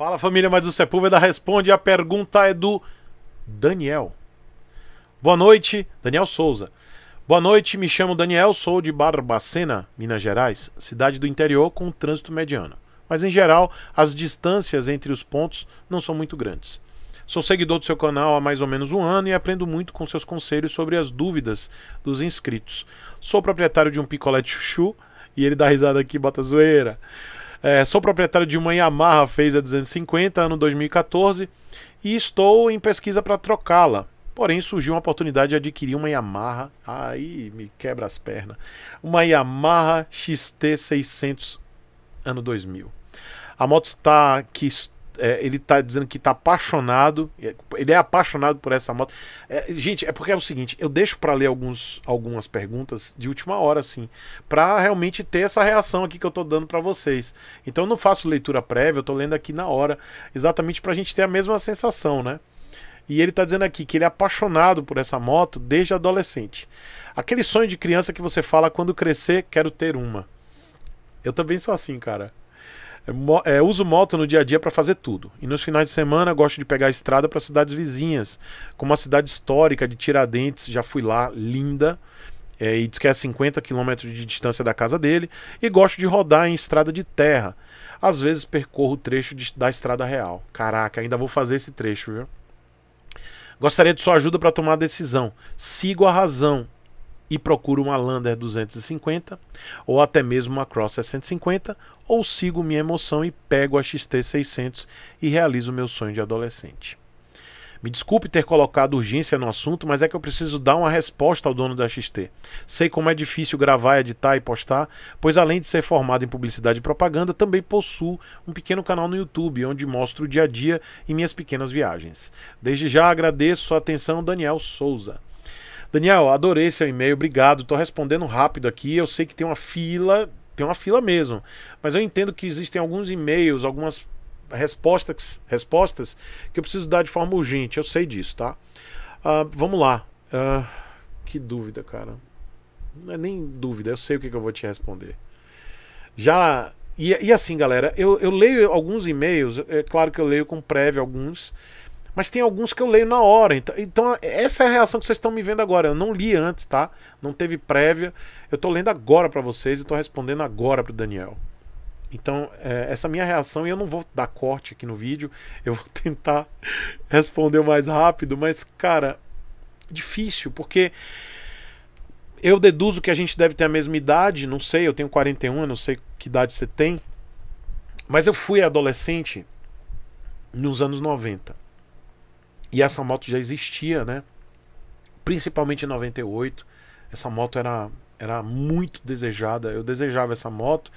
Fala família, mas o Sepúlveda responde. A pergunta é do Daniel. Boa noite, Daniel Souza. Boa noite, me chamo Daniel, sou de Barbacena, Minas Gerais, cidade do interior com trânsito mediano. Mas em geral, as distâncias entre os pontos não são muito grandes. Sou seguidor do seu canal há mais ou menos um ano e aprendo muito com seus conselhos sobre as dúvidas dos inscritos. Sou proprietário de um picolé chuchu e ele dá risada aqui, bota zoeira. É, sou proprietário de uma Yamaha a 250, ano 2014, e estou em pesquisa para trocá-la. Porém, surgiu uma oportunidade de adquirir uma Yamaha. Aí me quebra as pernas. Uma Yamaha XT600, ano 2000. A moto está que é, ele tá dizendo que tá apaixonado. É, ele é apaixonado por essa moto. É, gente, é porque é o seguinte: eu deixo para ler alguns, algumas perguntas de última hora, assim, para realmente ter essa reação aqui que eu tô dando para vocês. Então eu não faço leitura prévia, eu tô lendo aqui na hora, exatamente pra gente ter a mesma sensação, né? E ele tá dizendo aqui que ele é apaixonado por essa moto desde adolescente. Aquele sonho de criança que você fala quando crescer, quero ter uma. Eu também sou assim, cara. É, é, uso moto no dia a dia para fazer tudo. E nos finais de semana gosto de pegar a estrada para cidades vizinhas, como a cidade histórica de Tiradentes, já fui lá, linda. É, e diz que é 50 quilômetros de distância da casa dele. E gosto de rodar em estrada de terra. Às vezes percorro o trecho de, da estrada real. Caraca, ainda vou fazer esse trecho, viu? Gostaria de sua ajuda para tomar a decisão. Sigo a razão e procuro uma Lander 250 ou até mesmo uma Cross 650 ou sigo minha emoção e pego a XT 600 e realizo meu sonho de adolescente. Me desculpe ter colocado urgência no assunto, mas é que eu preciso dar uma resposta ao dono da XT. Sei como é difícil gravar, editar e postar, pois além de ser formado em publicidade e propaganda, também possuo um pequeno canal no YouTube onde mostro o dia a dia e minhas pequenas viagens. Desde já agradeço a atenção, Daniel Souza. Daniel, adorei seu e-mail, obrigado. Tô respondendo rápido aqui. Eu sei que tem uma fila, tem uma fila mesmo. Mas eu entendo que existem alguns e-mails, algumas respostas, respostas que eu preciso dar de forma urgente. Eu sei disso, tá? Uh, vamos lá. Uh, que dúvida, cara. Não é nem dúvida, eu sei o que, que eu vou te responder. Já. E, e assim, galera, eu, eu leio alguns e-mails, é claro que eu leio com prévio alguns, mas tem alguns que eu leio na hora. Então, então essa é a reação que vocês estão me vendo agora. Eu não li antes, tá? Não teve prévia. Eu tô lendo agora para vocês e tô respondendo agora pro Daniel. Então, é, essa minha reação, e eu não vou dar corte aqui no vídeo, eu vou tentar responder mais rápido, mas, cara, difícil, porque eu deduzo que a gente deve ter a mesma idade, não sei, eu tenho 41, não sei que idade você tem, mas eu fui adolescente nos anos 90. E essa moto já existia, né? Principalmente em 98. Essa moto era, era muito desejada. Eu desejava essa moto.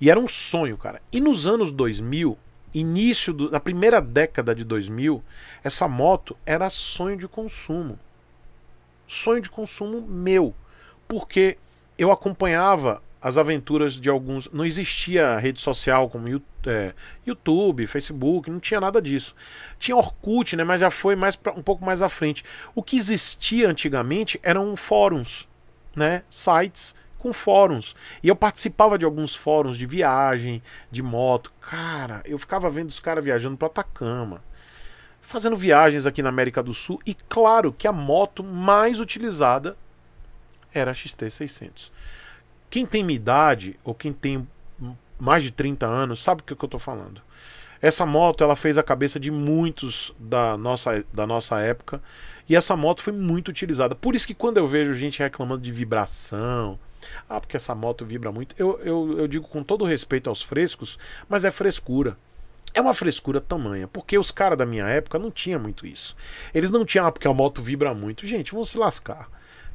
E era um sonho, cara. E nos anos 2000, início da primeira década de 2000, essa moto era sonho de consumo. Sonho de consumo meu. Porque eu acompanhava as aventuras de alguns. Não existia rede social como YouTube é, YouTube, Facebook, não tinha nada disso. Tinha Orkut, né, mas já foi mais pra, um pouco mais à frente. O que existia antigamente eram fóruns, né, sites com fóruns. E eu participava de alguns fóruns de viagem, de moto. Cara, eu ficava vendo os caras viajando para Atacama, fazendo viagens aqui na América do Sul e claro que a moto mais utilizada era a XT600. Quem tem minha idade ou quem tem mais de 30 anos, sabe o que, que eu estou falando. Essa moto ela fez a cabeça de muitos da nossa, da nossa época. E essa moto foi muito utilizada. Por isso que quando eu vejo gente reclamando de vibração, ah, porque essa moto vibra muito, eu, eu, eu digo com todo respeito aos frescos, mas é frescura. É uma frescura tamanha, porque os caras da minha época não tinham muito isso. Eles não tinham, ah, porque a moto vibra muito. Gente, vão se lascar.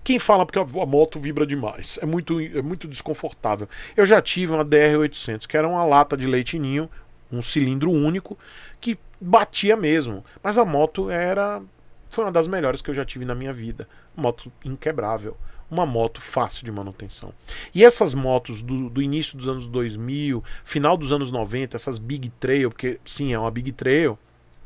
Quem fala porque a moto vibra demais? É muito, é muito desconfortável. Eu já tive uma DR800, que era uma lata de leitinho, um cilindro único, que batia mesmo. Mas a moto era. Foi uma das melhores que eu já tive na minha vida. Moto inquebrável. Uma moto fácil de manutenção. E essas motos do, do início dos anos 2000, final dos anos 90, essas Big Trail, porque sim, é uma Big Trail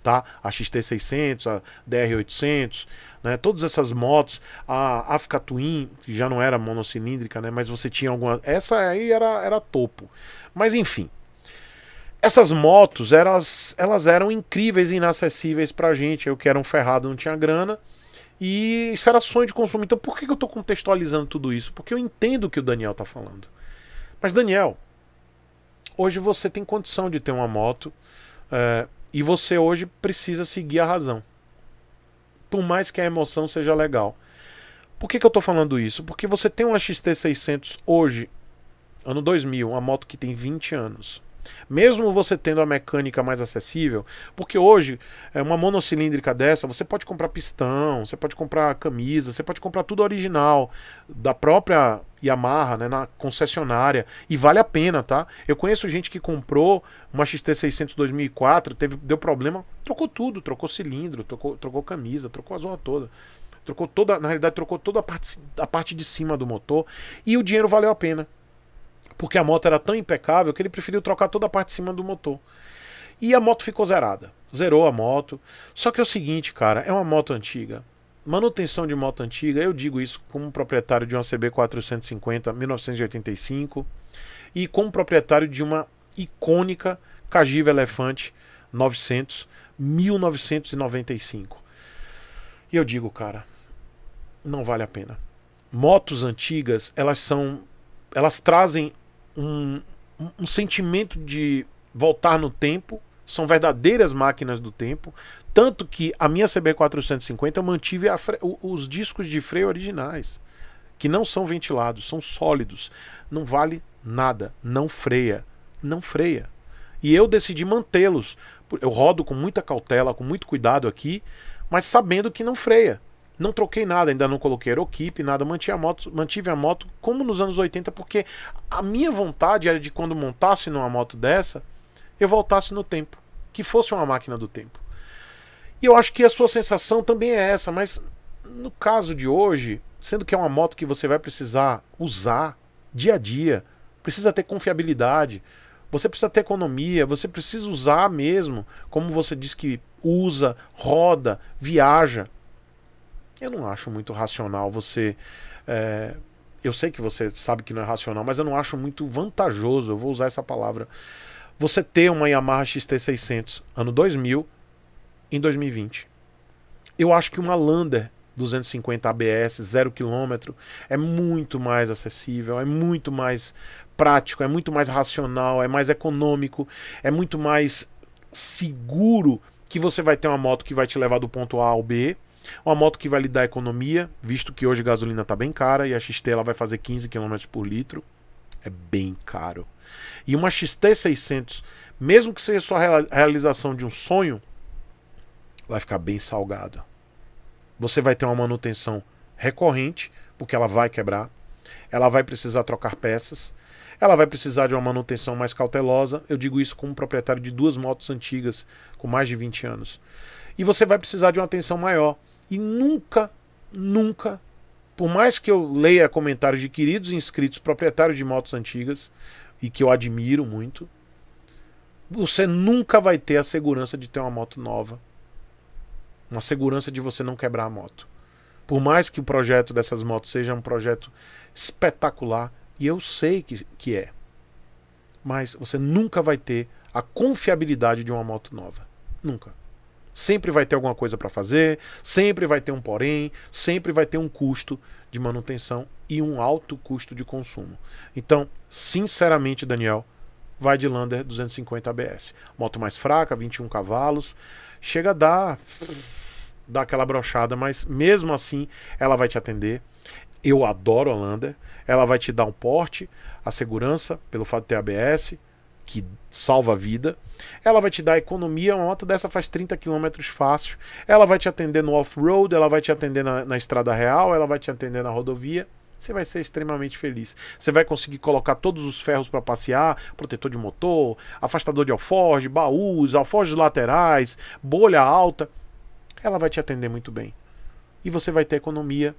tá? A XT600, a DR800, né? Todas essas motos, a Africa Twin, que já não era monocilíndrica, né? Mas você tinha alguma, essa aí era era topo. Mas enfim, essas motos elas, elas eram incríveis e inacessíveis pra gente. Eu que era um ferrado, não tinha grana. E isso era sonho de consumo. Então por que, eu tô contextualizando tudo isso? Porque eu entendo o que o Daniel tá falando. Mas, Daniel, hoje você tem condição de ter uma moto. É, e você hoje precisa seguir a razão. Por mais que a emoção seja legal. Por que, que eu estou falando isso? Porque você tem uma XT600 hoje, ano 2000, uma moto que tem 20 anos. Mesmo você tendo a mecânica mais acessível, porque hoje é uma monocilíndrica dessa, você pode comprar pistão, você pode comprar camisa, você pode comprar tudo original da própria Yamaha, né, na concessionária, e vale a pena, tá? Eu conheço gente que comprou uma XT600 2004, teve, deu problema, trocou tudo, trocou cilindro, trocou, trocou camisa, trocou a zona toda. Trocou toda, na realidade, trocou toda a parte, a parte de cima do motor e o dinheiro valeu a pena porque a moto era tão impecável que ele preferiu trocar toda a parte de cima do motor. E a moto ficou zerada. Zerou a moto. Só que é o seguinte, cara, é uma moto antiga. Manutenção de moto antiga, eu digo isso como proprietário de uma CB 450 1985 e como proprietário de uma icônica Cagiva Elefante 900 1995. E eu digo, cara, não vale a pena. Motos antigas, elas são elas trazem um, um sentimento de voltar no tempo, são verdadeiras máquinas do tempo. Tanto que a minha CB450 eu mantive fre... os discos de freio originais, que não são ventilados, são sólidos. Não vale nada, não freia, não freia. E eu decidi mantê-los. Eu rodo com muita cautela, com muito cuidado aqui, mas sabendo que não freia. Não troquei nada, ainda não coloquei aeroquipe, nada, mantive a, moto, mantive a moto como nos anos 80, porque a minha vontade era de quando montasse numa moto dessa, eu voltasse no tempo, que fosse uma máquina do tempo. E eu acho que a sua sensação também é essa, mas no caso de hoje, sendo que é uma moto que você vai precisar usar dia a dia, precisa ter confiabilidade, você precisa ter economia, você precisa usar mesmo, como você diz que usa, roda, viaja eu não acho muito racional você. É, eu sei que você sabe que não é racional, mas eu não acho muito vantajoso, eu vou usar essa palavra, você ter uma Yamaha XT600 ano 2000 em 2020. Eu acho que uma Lander 250 ABS, zero quilômetro é muito mais acessível, é muito mais prático, é muito mais racional, é mais econômico, é muito mais seguro que você vai ter uma moto que vai te levar do ponto A ao B uma moto que vai lhe dar economia, visto que hoje a gasolina está bem cara e a XT ela vai fazer 15 km por litro. É bem caro. E uma XT 600, mesmo que seja só a realização de um sonho, vai ficar bem salgado. Você vai ter uma manutenção recorrente, porque ela vai quebrar. Ela vai precisar trocar peças ela vai precisar de uma manutenção mais cautelosa. Eu digo isso como proprietário de duas motos antigas com mais de 20 anos. E você vai precisar de uma atenção maior. E nunca, nunca, por mais que eu leia comentários de queridos inscritos proprietários de motos antigas, e que eu admiro muito, você nunca vai ter a segurança de ter uma moto nova. Uma segurança de você não quebrar a moto. Por mais que o projeto dessas motos seja um projeto espetacular, e eu sei que, que é, mas você nunca vai ter a confiabilidade de uma moto nova. Nunca. Sempre vai ter alguma coisa para fazer, sempre vai ter um porém, sempre vai ter um custo de manutenção e um alto custo de consumo. Então, sinceramente, Daniel, vai de Lander 250 ABS. Moto mais fraca, 21 cavalos, chega a dar, dar aquela brochada, mas mesmo assim ela vai te atender. Eu adoro a Lander, ela vai te dar um porte, a segurança, pelo fato de ter ABS, que salva a vida. Ela vai te dar economia, uma moto dessa faz 30 km fácil. Ela vai te atender no off-road, ela vai te atender na, na, estrada real, ela vai te atender na rodovia. Você vai ser extremamente feliz. Você vai conseguir colocar todos os ferros para passear, protetor de motor, afastador de alforge, baús, alforges laterais, bolha alta. Ela vai te atender muito bem. E você vai ter economia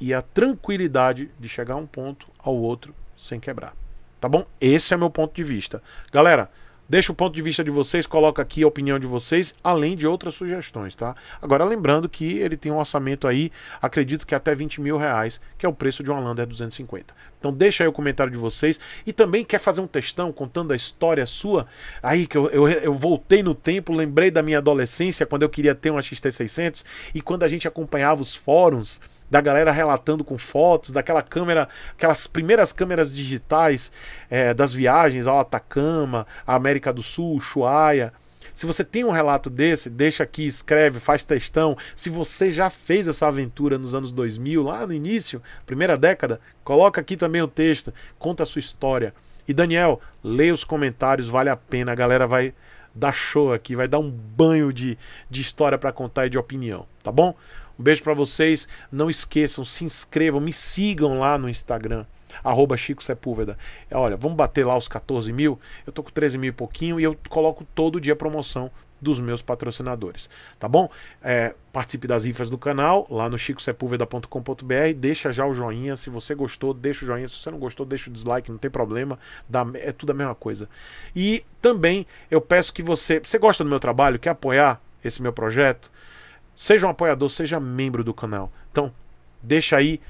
e a tranquilidade de chegar a um ponto ao outro sem quebrar. Tá bom? Esse é meu ponto de vista. Galera, deixa o ponto de vista de vocês, coloca aqui a opinião de vocês, além de outras sugestões, tá? Agora, lembrando que ele tem um orçamento aí, acredito que até 20 mil reais, que é o preço de uma Lander 250. Então deixa aí o comentário de vocês. E também quer fazer um textão contando a história sua? Aí que eu, eu, eu voltei no tempo, lembrei da minha adolescência, quando eu queria ter uma XT600 e quando a gente acompanhava os fóruns da galera relatando com fotos, daquela câmera, aquelas primeiras câmeras digitais é, das viagens ao Atacama, à América do Sul, Chuaia. Se você tem um relato desse, deixa aqui, escreve, faz textão. Se você já fez essa aventura nos anos 2000, lá no início, primeira década, coloca aqui também o texto, conta a sua história. E Daniel, leia os comentários, vale a pena, a galera vai dar show aqui, vai dar um banho de, de história para contar e de opinião, tá bom? Um beijo para vocês, não esqueçam, se inscrevam, me sigam lá no Instagram, arroba Chico Sepúlveda. É, olha, vamos bater lá os 14 mil, eu tô com 13 mil e pouquinho e eu coloco todo dia promoção dos meus patrocinadores. Tá bom? É, participe das rifas do canal, lá no chicosepulveda.com.br. Deixa já o joinha. Se você gostou, deixa o joinha. Se você não gostou, deixa o dislike, não tem problema. Dá, é tudo a mesma coisa. E também eu peço que você. Você gosta do meu trabalho? Quer apoiar esse meu projeto? Seja um apoiador, seja membro do canal. Então, deixa aí,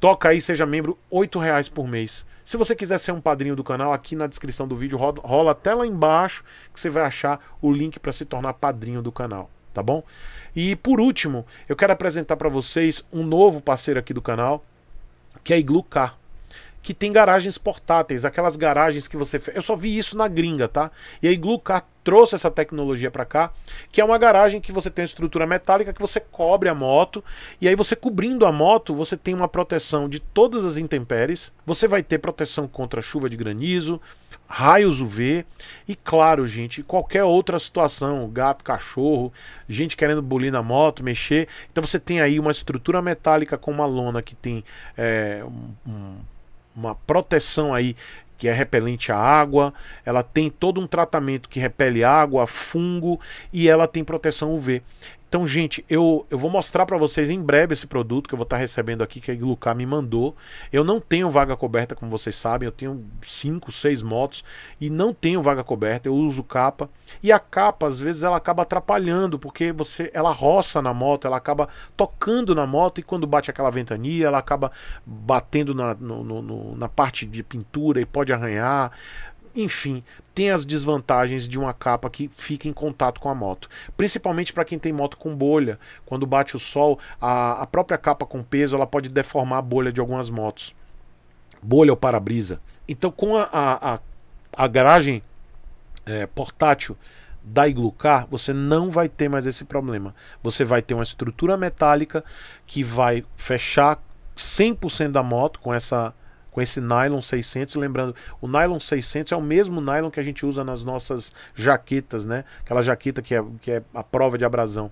toca aí, seja membro, R$ reais por mês. Se você quiser ser um padrinho do canal, aqui na descrição do vídeo rola até lá embaixo que você vai achar o link para se tornar padrinho do canal, tá bom? E por último, eu quero apresentar para vocês um novo parceiro aqui do canal, que é a Iglu Car que tem garagens portáteis, aquelas garagens que você. Eu só vi isso na gringa, tá? E aí Glucar trouxe essa tecnologia para cá, que é uma garagem que você tem uma estrutura metálica que você cobre a moto, e aí você cobrindo a moto, você tem uma proteção de todas as intempéries, você vai ter proteção contra chuva de granizo, raios UV e claro, gente, qualquer outra situação, gato, cachorro, gente querendo bulir na moto, mexer. Então você tem aí uma estrutura metálica com uma lona que tem é, um, uma proteção aí que é repelente à água, ela tem todo um tratamento que repele água, fungo e ela tem proteção UV. Então, gente, eu, eu vou mostrar para vocês em breve esse produto que eu vou estar tá recebendo aqui, que a Lucá me mandou. Eu não tenho vaga coberta, como vocês sabem, eu tenho 5, 6 motos e não tenho vaga coberta, eu uso capa. E a capa, às vezes, ela acaba atrapalhando, porque você ela roça na moto, ela acaba tocando na moto e quando bate aquela ventania, ela acaba batendo na, no, no, na parte de pintura e pode arranhar. Enfim, tem as desvantagens de uma capa que fica em contato com a moto, principalmente para quem tem moto com bolha. Quando bate o sol, a, a própria capa com peso ela pode deformar a bolha de algumas motos, bolha ou para-brisa. Então, com a, a, a, a garagem é, portátil da Iglucar, você não vai ter mais esse problema. Você vai ter uma estrutura metálica que vai fechar 100% da moto com essa com esse nylon 600, lembrando, o nylon 600 é o mesmo nylon que a gente usa nas nossas jaquetas, né? Aquela jaqueta que é, que é a prova de abrasão.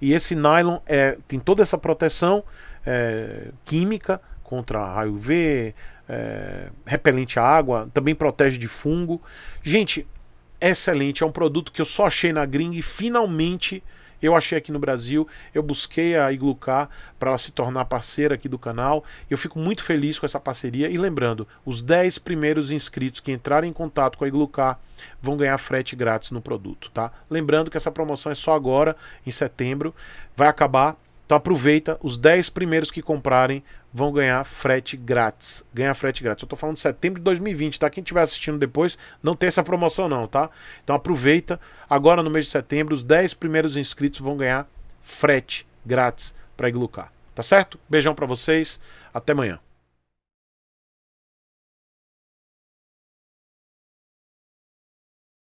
E esse nylon é, tem toda essa proteção é, química contra raio UV, é, repelente à água, também protege de fungo. Gente, excelente, é um produto que eu só achei na gringa e finalmente eu achei aqui no Brasil, eu busquei a Iglucar para ela se tornar parceira aqui do canal. Eu fico muito feliz com essa parceria. E lembrando, os 10 primeiros inscritos que entrarem em contato com a Iglucar vão ganhar frete grátis no produto, tá? Lembrando que essa promoção é só agora, em setembro, vai acabar então aproveita, os 10 primeiros que comprarem vão ganhar frete grátis. Ganhar frete grátis. Eu tô falando de setembro de 2020, tá? Quem estiver assistindo depois, não tem essa promoção não, tá? Então aproveita, agora no mês de setembro, os 10 primeiros inscritos vão ganhar frete grátis para iglucar. Tá certo? Beijão para vocês, até amanhã.